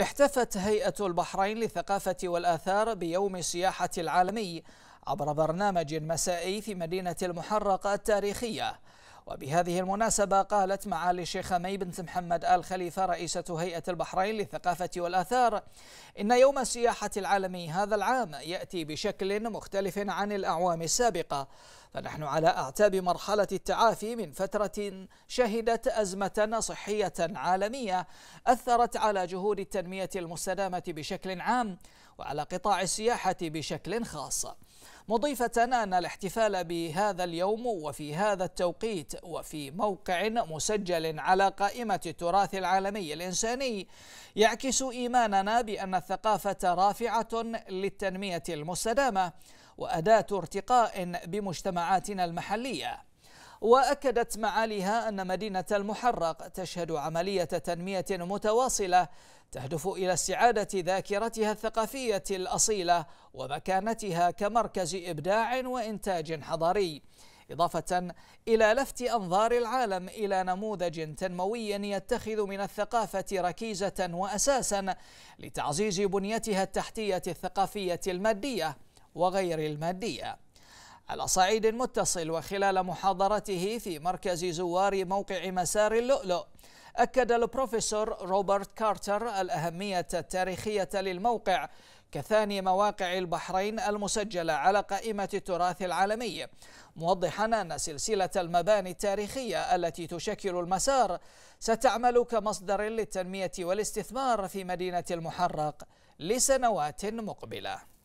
احتفت هيئة البحرين للثقافة والآثار بيوم السياحة العالمي عبر برنامج مسائي في مدينة المحرقة التاريخية وبهذه المناسبة قالت معالي الشيخة مي بنت محمد آل خليفة رئيسة هيئة البحرين للثقافة والآثار إن يوم السياحة العالمي هذا العام يأتي بشكل مختلف عن الأعوام السابقة فنحن على أعتاب مرحلة التعافي من فترة شهدت أزمة صحية عالمية أثرت على جهود التنمية المستدامة بشكل عام وعلى قطاع السياحة بشكل خاص مضيفة أن الاحتفال بهذا اليوم وفي هذا التوقيت وفي موقع مسجل على قائمة التراث العالمي الإنساني يعكس إيماننا بأن الثقافة رافعة للتنمية المستدامة وأداة ارتقاء بمجتمعاتنا المحلية وأكدت معاليها أن مدينة المحرق تشهد عملية تنمية متواصلة تهدف إلى استعادة ذاكرتها الثقافية الأصيلة ومكانتها كمركز إبداع وإنتاج حضاري إضافة إلى لفت أنظار العالم إلى نموذج تنموي يتخذ من الثقافة ركيزة وأساسا لتعزيز بنيتها التحتية الثقافية المادية وغير المادية على صعيد متصل وخلال محاضرته في مركز زوار موقع مسار اللؤلؤ أكد البروفيسور روبرت كارتر الأهمية التاريخية للموقع كثاني مواقع البحرين المسجلة على قائمة التراث العالمي موضحا أن سلسلة المباني التاريخية التي تشكل المسار ستعمل كمصدر للتنمية والاستثمار في مدينة المحرق لسنوات مقبله